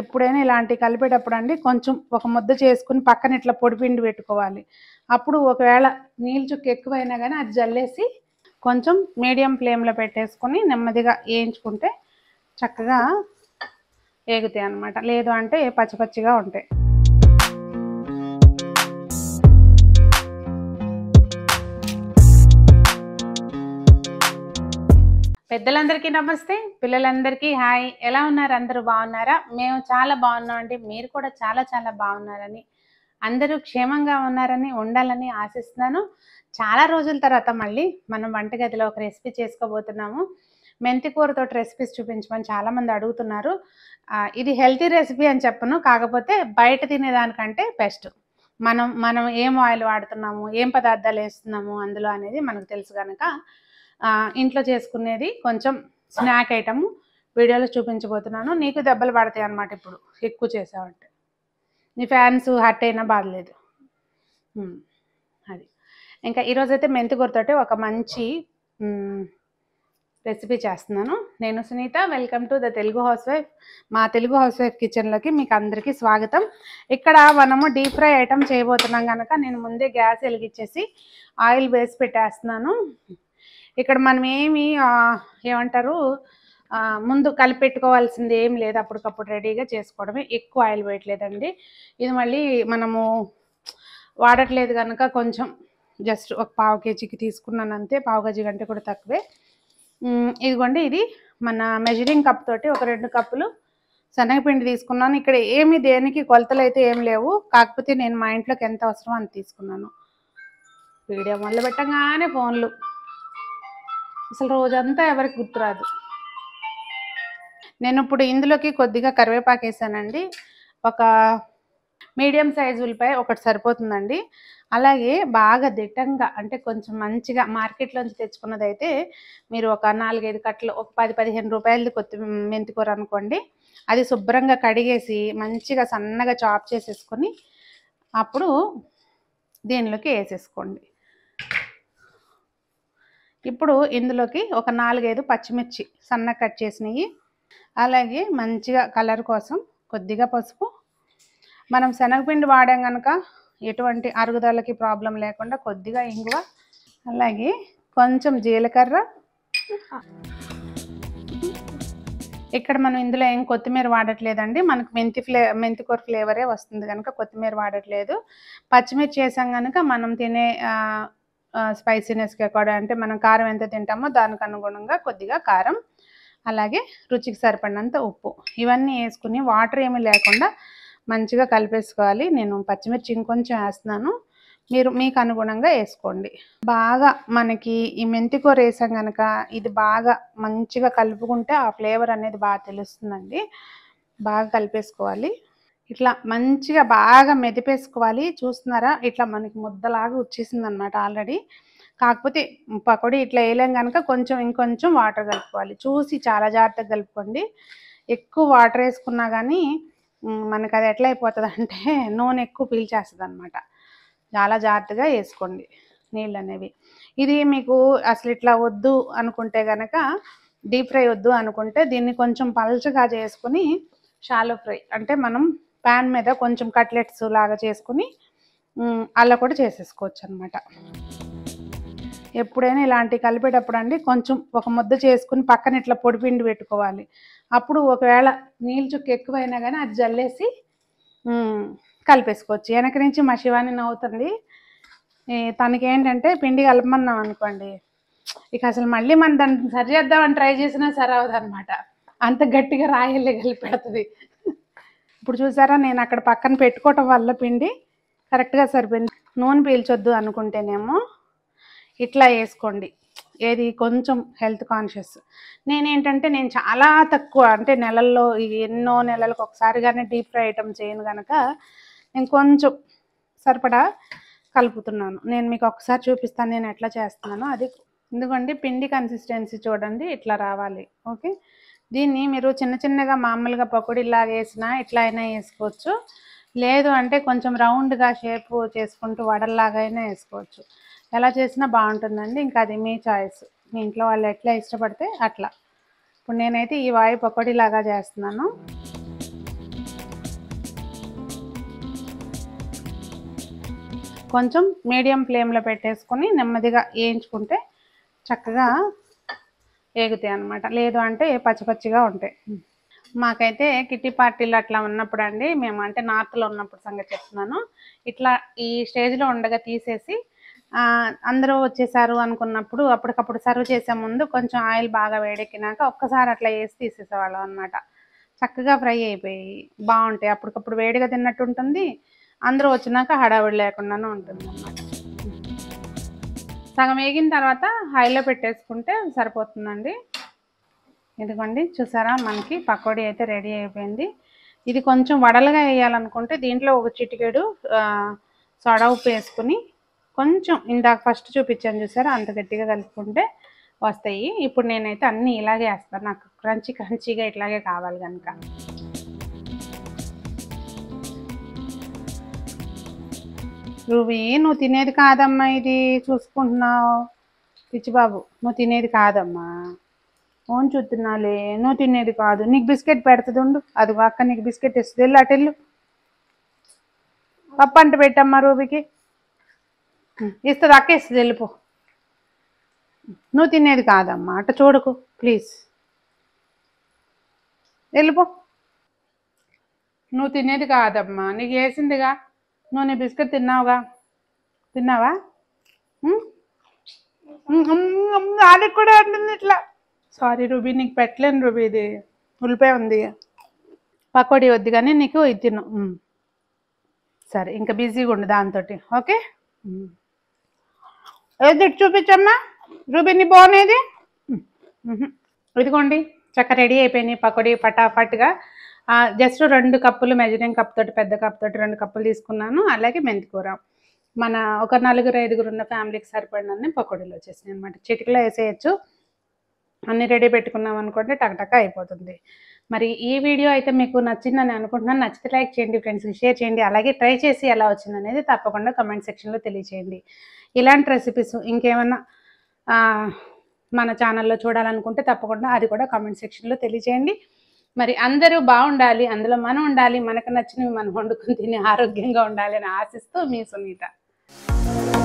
ఎప్పుడైనా ఇలాంటి కలిపేటప్పుడు అండి కొంచెం ఒక ముద్ద చేసుకుని పక్కన ఇట్లా పొడిపిండి పెట్టుకోవాలి అప్పుడు ఒకవేళ నీళ్ళు చుక్క ఎక్కువైనా కానీ అది జల్లేసి కొంచెం మీడియం ఫ్లేమ్లో పెట్టేసుకొని నెమ్మదిగా వేయించుకుంటే చక్కగా ఏగుతాయి అనమాట లేదు అంటే పచ్చి పచ్చిగా ఉంటాయి పెద్దలందరికీ నమస్తే పిల్లలందరికీ హాయ్ ఎలా ఉన్నారు అందరూ బాగున్నారా మేము చాలా బాగున్నాం అండి మీరు కూడా చాలా చాలా బాగున్నారని అందరూ క్షేమంగా ఉన్నారని ఉండాలని ఆశిస్తున్నాను చాలా రోజుల తర్వాత మళ్ళీ మనం వంటగదిలో ఒక రెసిపీ చేసుకోబోతున్నాము మెంతి కూరతో రెసిపీస్ చూపించమని చాలామంది అడుగుతున్నారు ఇది హెల్తీ రెసిపీ అని చెప్పను కాకపోతే బయట తినేదానికంటే బెస్ట్ మనం మనం ఏం ఆయిల్ వాడుతున్నాము ఏం పదార్థాలు వేస్తున్నాము అందులో అనేది మనకు తెలుసు కనుక ఇంట్లో చేసుకునేది కొంచెం స్నాక్ ఐటమ్ వీడియోలో చూపించబోతున్నాను నీకు దెబ్బలు పడతాయి అనమాట ఇప్పుడు ఎక్కువ చేసావంటే నీ ఫ్యాన్స్ హర్ట్ అయినా బాధలేదు అది ఇంకా ఈరోజైతే మెంతి కూరతోటి ఒక మంచి రెసిపీ చేస్తున్నాను నేను Sunitha welcome to the Telugu house wife మా తెలుగు హౌస్ వైఫ్ కిచెన్లోకి మీకు అందరికీ స్వాగతం ఇక్కడ మనము డీప్ ఫ్రై ఐటమ్ చేయబోతున్నాం కనుక నేను ముందే గ్యాస్ వెలిగించేసి ఆయిల్ వేసి పెట్టేస్తున్నాను ఇక్కడ మనం ఏమి ఏమంటారు ముందు కలిపెట్టుకోవాల్సింది ఏం లేదు అప్పటికప్పుడు రెడీగా చేసుకోవడమే ఎక్కువ ఆయిల్ పోయట్లేదండి ఇది మళ్ళీ మనము వాడట్లేదు కనుక కొంచెం జస్ట్ ఒక పావు కేజీకి తీసుకున్నాను అంతే పావు కేజీ కంటే కూడా తక్కువే ఇదిగోండి ఇది మన మెజరింగ్ కప్ తోటి ఒక రెండు కప్పులు శనగపిండి తీసుకున్నాను ఇక్కడ ఏమి దేనికి కొలతలు అయితే ఏం లేవు కాకపోతే నేను మా ఇంట్లోకి ఎంత అవసరం అని తీసుకున్నాను వీడియో మొదలు పెట్టగానే ఫోన్లు అసలు రోజంతా ఎవరికి గుర్తురాదు నేను ఇప్పుడు ఇందులోకి కొద్దిగా కరివేపాకు వేసానండి ఒక మీడియం సైజు ఉల్లిపాయ ఒకటి సరిపోతుందండి అలాగే బాగా దిట్టంగా అంటే కొంచెం మంచిగా మార్కెట్లోంచి తెచ్చుకున్నదైతే మీరు ఒక నాలుగైదు కట్టలు ఒక పది పదిహేను రూపాయలది కొత్తి మెంతికూర అనుకోండి అది శుభ్రంగా కడిగేసి మంచిగా సన్నగా చాప్ చేసేసుకొని అప్పుడు దీనిలోకి వేసేసుకోండి ఇప్పుడు ఇందులోకి ఒక నాలుగైదు పచ్చిమిర్చి సన్న కట్ చేసినవి అలాగే మంచిగా కలర్ కోసం కొద్దిగా పసుపు మనం శనగపిండి వాడాం కనుక ఎటువంటి అరుగుదలకి ప్రాబ్లం లేకుండా కొద్దిగా ఇంగువ అలాగే కొంచెం జీలకర్ర ఇక్కడ మనం ఇందులో ఏం కొత్తిమీర వాడట్లేదండి మనకు మెంతి ఫ్లే మెంతికూర ఫ్లేవరే వస్తుంది కనుక కొత్తిమీర వాడట్లేదు పచ్చిమిర్చి చేసాం కనుక మనం తినే స్పైసీనెస్కి కూడా అంటే మనం కారం ఎంత తింటామో దానికి అనుగుణంగా కొద్దిగా కారం అలాగే రుచికి సరిపడినంత ఉప్పు ఇవన్నీ వేసుకుని వాటర్ ఏమీ లేకుండా మంచిగా కలిపేసుకోవాలి నేను పచ్చిమిర్చి ఇంకొంచెం వేస్తున్నాను మీరు మీకు అనుగుణంగా వేసుకోండి బాగా మనకి ఈ మెంతికూర వేసాం కనుక ఇది బాగా మంచిగా కలుపుకుంటే ఆ ఫ్లేవర్ అనేది బాగా తెలుస్తుందండి బాగా కలిపేసుకోవాలి ఇట్లా మంచిగా బాగా మెదిపేసుకోవాలి చూస్తున్నారా ఇట్లా మనకి ముద్దలాగా వచ్చేసింది అనమాట ఆల్రెడీ కాకపోతే పకోడీ ఇట్లా వేయలేం కనుక కొంచెం ఇంకొంచెం వాటర్ కలుపుకోవాలి చూసి చాలా జాగ్రత్తగా కలుపుకోండి ఎక్కువ వాటర్ వేసుకున్నా కానీ మనకు అది ఎట్లా అయిపోతుంది అంటే నూనె ఎక్కువ పీల్చేస్తుంది అనమాట చాలా జాగ్రత్తగా వేసుకోండి నీళ్ళు అనేవి ఇది మీకు అసలు ఇట్లా వద్దు అనుకుంటే కనుక డీప్ ఫ్రై వద్దు అనుకుంటే దీన్ని కొంచెం పలచగా చేసుకుని షాలో ఫ్రై అంటే మనం ప్యాన్ మీద కొంచెం కట్లెట్స్ లాగా చేసుకుని అలా కూడా చేసేసుకోవచ్చు అనమాట ఎప్పుడైనా ఇలాంటివి కలిపేటప్పుడు అండి కొంచెం ఒక ముద్ద చేసుకుని పక్కన ఇట్లా పొడిపిండి పెట్టుకోవాలి అప్పుడు ఒకవేళ నీళ్ళు చుక్క ఎక్కువైనా కానీ అది జల్లేసి కలిపేసుకోవచ్చు వెనక నుంచి మా శివాని నవ్వుతుంది తనకేంటంటే పిండి కలపమన్నాం అనుకోండి ఇక అసలు మళ్ళీ మనం దాన్ని సరి చేద్దామని ట్రై చేసినా సరే అవదనమాట అంత గట్టిగా కలిపి కలిపెడుతుంది ఇప్పుడు చూసారా నేను అక్కడ పక్కన పెట్టుకోవటం వల్ల పిండి కరెక్ట్గా సరిపోయింది నూనె పీల్చొద్దు అనుకుంటేనేమో ఇట్లా వేసుకోండి ఏది కొంచెం హెల్త్ కాన్షియస్ నేనేంటంటే నేను చాలా తక్కువ అంటే నెలల్లో ఎన్నో నెలలకు ఒకసారి కానీ డీప్ ఫ్రై ఐటమ్ చేయను కనుక నేను కొంచెం సరిపడా కలుపుతున్నాను నేను మీకు ఒకసారి చూపిస్తాను నేను ఎట్లా చేస్తున్నాను అది ఎందుకంటే పిండి కన్సిస్టెన్సీ చూడండి ఇట్లా రావాలి ఓకే దీన్ని మీరు చిన్న చిన్నగా మామూలుగా పకోడీలాగా వేసినా ఇట్లా అయినా వేసుకోవచ్చు లేదు అంటే కొంచెం రౌండ్గా షేప్ చేసుకుంటూ వడల్లాగా అయినా వేసుకోవచ్చు ఎలా చేసినా బాగుంటుందండి ఇంకా అది మీ చాయిస్ మీ ఇంట్లో వాళ్ళు ఎట్లా ఇష్టపడితే అట్లా ఇప్పుడు నేనైతే ఈ వాయు పకోడీలాగా చేస్తున్నాను కొంచెం మీడియం ఫ్లేమ్లో పెట్టేసుకొని నెమ్మదిగా వేయించుకుంటే చక్కగా ఏగుతాయి అనమాట లేదు అంటే పచ్చిపచ్చిగా ఉంటాయి మాకైతే కిట్టి పార్టీలు అట్లా ఉన్నప్పుడు అండి మేము అంటే నార్త్లో ఉన్నప్పుడు సంగతి చెప్తున్నాను ఇట్లా ఈ స్టేజ్లో ఉండగా తీసేసి అందరూ వచ్చేసారు అనుకున్నప్పుడు అప్పటికప్పుడు సర్వ్ చేసే ముందు కొంచెం ఆయిల్ బాగా వేడెక్కినాక ఒక్కసారి అట్లా వేసి తీసేసేవాళ్ళం అనమాట చక్కగా ఫ్రై అయిపోయి బాగుంటాయి అప్పటికప్పుడు వేడిగా తిన్నట్టు ఉంటుంది అందరూ వచ్చినాక హడావిడి లేకుండానే ఉంటుంది అనమాట సగం వేగిన తర్వాత హైలో పెట్టేసుకుంటే సరిపోతుందండి ఇదిగోండి చూసారా మనకి పకోడీ అయితే రెడీ అయిపోయింది ఇది కొంచెం వడలుగా వేయాలనుకుంటే దీంట్లో ఒక చిటికెడు సోడా ఉప్పు వేసుకుని కొంచెం ఇందాక ఫస్ట్ చూపించాను చూసారా అంత గట్టిగా కలుపుకుంటే వస్తాయి ఇప్పుడు నేనైతే అన్నీ ఇలాగే వేస్తాను నాకు క్రంచి క్రంచిగా ఇట్లాగే కావాలి కనుక రూబీ నువ్వు తినేది కాదమ్మా ఇది చూసుకుంటున్నావు పిచ్చిబాబు నువ్వు తినేది కాదమ్మా ఫోన్ చూస్తున్నాలే నువ్వు తినేది కాదు నీకు బిస్కెట్ పెడుతుంది ఉండు అది అక్క నీకు బిస్కెట్ ఇస్తుంది వెళ్ళి అటెళ్ళు పప్పు అంట పెట్టమ్మా రూబీకి ఇస్తుంది అక్క ఇస్తుంది వెళ్ళిపో నువ్వు తినేది కాదమ్మా అట్ట చూడకు ప్లీజ్ వెళ్ళిపో నువ్వు తినేది కాదమ్మా నీకు వేసిందిగా నువ్వు నీ బిస్కెట్ తిన్నావుగా తిన్నావా ఆడికి కూడా ఉంటుంది ఇట్లా సారీ రూబీ నీకు పెట్టలేను రూబీ ఇది ఉల్లిపాయ ఉంది పకోడీ వద్దు కానీ నీకు ఇది తిను సరే ఇంకా బిజీగా ఉండు దాంతో ఓకే ఏది చూపించమ్మా రూబీని బాగునేది ఇదిగోండి చక్క రెడీ అయిపోయినాయి పకోడీ ఫటాఫట్గా జస్ట్ రెండు కప్పులు మెజరింగ్ కప్ తోటి పెద్ద కప్ తోటి రెండు కప్పులు తీసుకున్నాను అలాగే మెంతికూర మన ఒక నలుగురు ఐదుగురు ఉన్న ఫ్యామిలీకి సరిపడినన్ని పకోడీలు వచ్చేసినాయి అనమాట చిటికలో వేసేయచ్చు అన్ని రెడీ పెట్టుకున్నాం అనుకోండి టకటక అయిపోతుంది మరి ఈ వీడియో అయితే మీకు నచ్చిందని అనుకుంటున్నాను నచ్చితే లైక్ చేయండి ఫ్రెండ్స్కి షేర్ చేయండి అలాగే ట్రై చేసి ఎలా వచ్చిందనేది తప్పకుండా కమెంట్ సెక్షన్లో తెలియచేయండి ఇలాంటి రెసిపీస్ ఇంకేమన్నా మన ఛానల్లో చూడాలనుకుంటే తప్పకుండా అది కూడా కామెంట్ సెక్షన్లో తెలియజేయండి మరి అందరూ బాగుండాలి అందులో మనం ఉండాలి మనకు నచ్చినవి మనం వండుకుని తిని ఆరోగ్యంగా ఉండాలి అని ఆశిస్తూ మీ సునీత